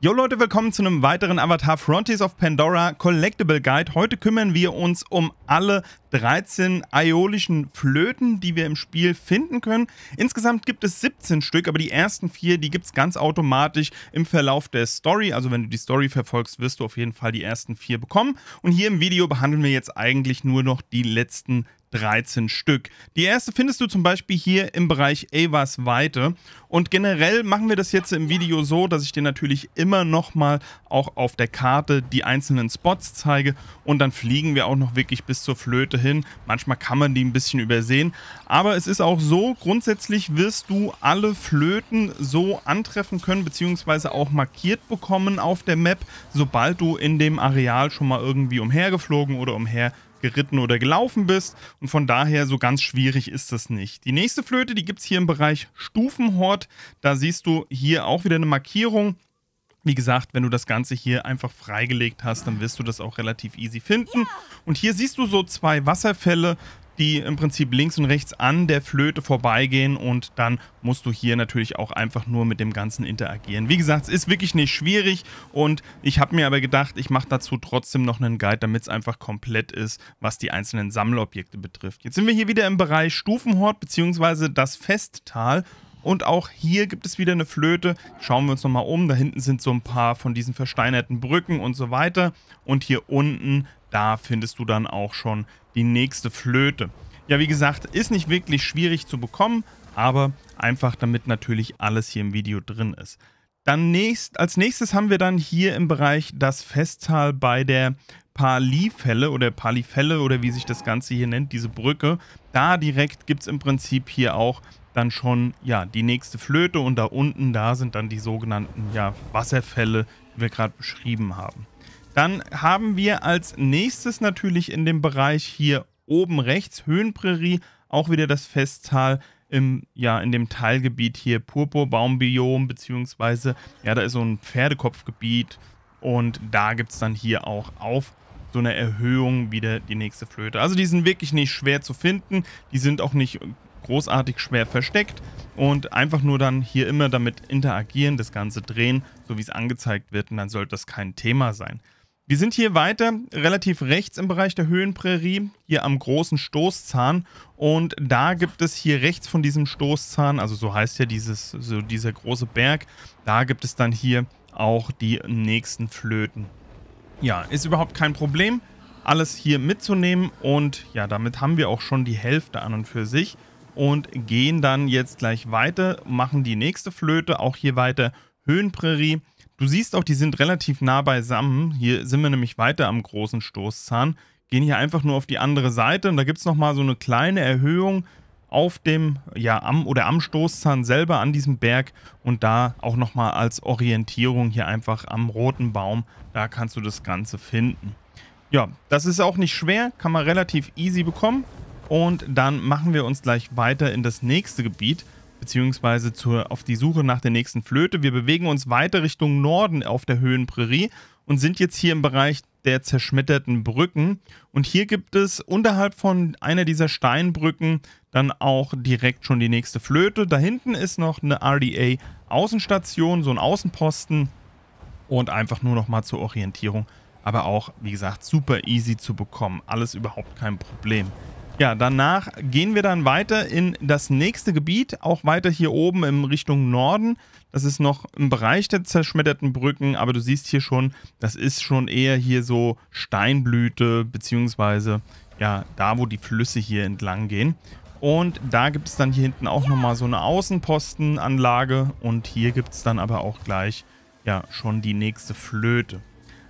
Jo Leute, willkommen zu einem weiteren Avatar Frontiers of Pandora Collectible Guide. Heute kümmern wir uns um alle 13 aiolischen Flöten, die wir im Spiel finden können. Insgesamt gibt es 17 Stück, aber die ersten vier, die gibt es ganz automatisch im Verlauf der Story. Also wenn du die Story verfolgst, wirst du auf jeden Fall die ersten vier bekommen. Und hier im Video behandeln wir jetzt eigentlich nur noch die letzten 13 Stück. Die erste findest du zum Beispiel hier im Bereich Avas Weite. Und generell machen wir das jetzt im Video so, dass ich dir natürlich immer nochmal auch auf der Karte die einzelnen Spots zeige. Und dann fliegen wir auch noch wirklich bis zur Flöte Punkte hin. Manchmal kann man die ein bisschen übersehen. Aber es ist auch so, grundsätzlich wirst du alle Flöten so antreffen können, beziehungsweise auch markiert bekommen auf der Map, sobald du in dem Areal schon mal irgendwie umhergeflogen oder umher geritten oder gelaufen bist. Und von daher so ganz schwierig ist das nicht. Die nächste Flöte, die gibt es hier im Bereich Stufenhort. Da siehst du hier auch wieder eine Markierung. Wie gesagt, wenn du das Ganze hier einfach freigelegt hast, dann wirst du das auch relativ easy finden. Und hier siehst du so zwei Wasserfälle, die im Prinzip links und rechts an der Flöte vorbeigehen und dann musst du hier natürlich auch einfach nur mit dem Ganzen interagieren. Wie gesagt, es ist wirklich nicht schwierig und ich habe mir aber gedacht, ich mache dazu trotzdem noch einen Guide, damit es einfach komplett ist, was die einzelnen Sammelobjekte betrifft. Jetzt sind wir hier wieder im Bereich Stufenhort bzw. das Festtal und auch hier gibt es wieder eine Flöte. Schauen wir uns nochmal um. Da hinten sind so ein paar von diesen versteinerten Brücken und so weiter. Und hier unten, da findest du dann auch schon die nächste Flöte. Ja, wie gesagt, ist nicht wirklich schwierig zu bekommen, aber einfach damit natürlich alles hier im Video drin ist. Dann nächst, als nächstes haben wir dann hier im Bereich das Festtal bei der Palifelle oder Palifelle oder wie sich das Ganze hier nennt, diese Brücke. Da direkt gibt es im Prinzip hier auch dann schon ja die nächste Flöte und da unten da sind dann die sogenannten ja Wasserfälle, die wir gerade beschrieben haben. Dann haben wir als nächstes natürlich in dem Bereich hier oben rechts Höhenprärie auch wieder das Festtal im ja in dem Teilgebiet hier Purpurbaumbiom beziehungsweise ja da ist so ein Pferdekopfgebiet und da gibt es dann hier auch auf so einer Erhöhung wieder die nächste Flöte. Also die sind wirklich nicht schwer zu finden. Die sind auch nicht großartig schwer versteckt und einfach nur dann hier immer damit interagieren, das Ganze drehen, so wie es angezeigt wird und dann sollte das kein Thema sein. Wir sind hier weiter, relativ rechts im Bereich der Höhenprärie, hier am großen Stoßzahn. Und da gibt es hier rechts von diesem Stoßzahn, also so heißt ja dieses, so dieser große Berg, da gibt es dann hier auch die nächsten Flöten. Ja, ist überhaupt kein Problem, alles hier mitzunehmen. Und ja, damit haben wir auch schon die Hälfte an und für sich und gehen dann jetzt gleich weiter, machen die nächste Flöte, auch hier weiter Höhenprärie. Du siehst auch, die sind relativ nah beisammen. Hier sind wir nämlich weiter am großen Stoßzahn. Gehen hier einfach nur auf die andere Seite und da gibt es nochmal so eine kleine Erhöhung auf dem, ja, am oder am Stoßzahn selber an diesem Berg und da auch nochmal als Orientierung hier einfach am roten Baum. Da kannst du das Ganze finden. Ja, das ist auch nicht schwer, kann man relativ easy bekommen. Und dann machen wir uns gleich weiter in das nächste Gebiet, beziehungsweise zur, auf die Suche nach der nächsten Flöte. Wir bewegen uns weiter Richtung Norden auf der Höhenprärie und sind jetzt hier im Bereich der zerschmetterten Brücken. Und hier gibt es unterhalb von einer dieser Steinbrücken dann auch direkt schon die nächste Flöte. Da hinten ist noch eine RDA-Außenstation, so ein Außenposten. Und einfach nur noch mal zur Orientierung. Aber auch, wie gesagt, super easy zu bekommen. Alles überhaupt kein Problem. Ja, danach gehen wir dann weiter in das nächste Gebiet, auch weiter hier oben in Richtung Norden. Das ist noch im Bereich der zerschmetterten Brücken, aber du siehst hier schon, das ist schon eher hier so Steinblüte, beziehungsweise ja, da wo die Flüsse hier entlang gehen. Und da gibt es dann hier hinten auch nochmal so eine Außenpostenanlage und hier gibt es dann aber auch gleich ja schon die nächste Flöte.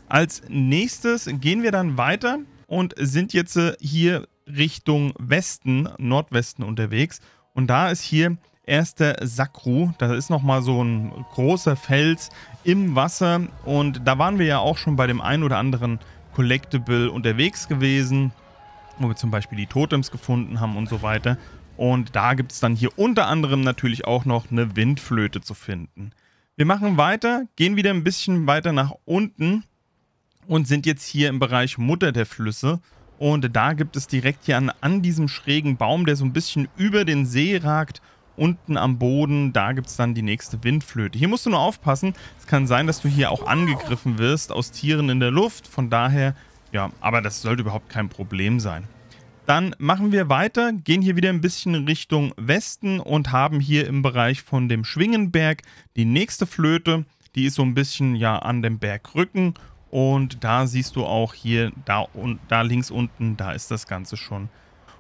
Als nächstes gehen wir dann weiter und sind jetzt äh, hier Richtung Westen, Nordwesten unterwegs. Und da ist hier erste Sakru. Da ist nochmal so ein großer Fels im Wasser. Und da waren wir ja auch schon bei dem einen oder anderen Collectible unterwegs gewesen, wo wir zum Beispiel die Totems gefunden haben und so weiter. Und da gibt es dann hier unter anderem natürlich auch noch eine Windflöte zu finden. Wir machen weiter, gehen wieder ein bisschen weiter nach unten und sind jetzt hier im Bereich Mutter der Flüsse. Und da gibt es direkt hier an, an diesem schrägen Baum, der so ein bisschen über den See ragt, unten am Boden, da gibt es dann die nächste Windflöte. Hier musst du nur aufpassen, es kann sein, dass du hier auch angegriffen wirst aus Tieren in der Luft. Von daher, ja, aber das sollte überhaupt kein Problem sein. Dann machen wir weiter, gehen hier wieder ein bisschen Richtung Westen und haben hier im Bereich von dem Schwingenberg die nächste Flöte. Die ist so ein bisschen ja an dem Bergrücken und da siehst du auch hier, da, da links unten, da ist das Ganze schon.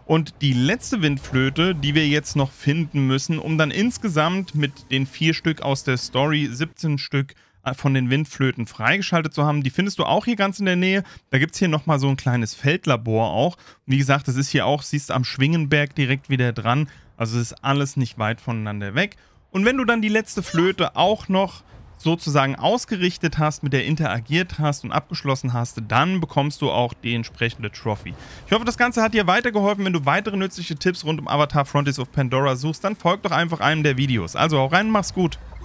Und die letzte Windflöte, die wir jetzt noch finden müssen, um dann insgesamt mit den vier Stück aus der Story 17 Stück äh, von den Windflöten freigeschaltet zu haben. Die findest du auch hier ganz in der Nähe. Da gibt es hier nochmal so ein kleines Feldlabor auch. Wie gesagt, das ist hier auch, siehst am Schwingenberg direkt wieder dran. Also ist alles nicht weit voneinander weg. Und wenn du dann die letzte Flöte auch noch sozusagen ausgerichtet hast, mit der interagiert hast und abgeschlossen hast, dann bekommst du auch die entsprechende Trophy. Ich hoffe, das Ganze hat dir weitergeholfen. Wenn du weitere nützliche Tipps rund um Avatar Frontiers of Pandora suchst, dann folg doch einfach einem der Videos. Also auch rein, mach's gut.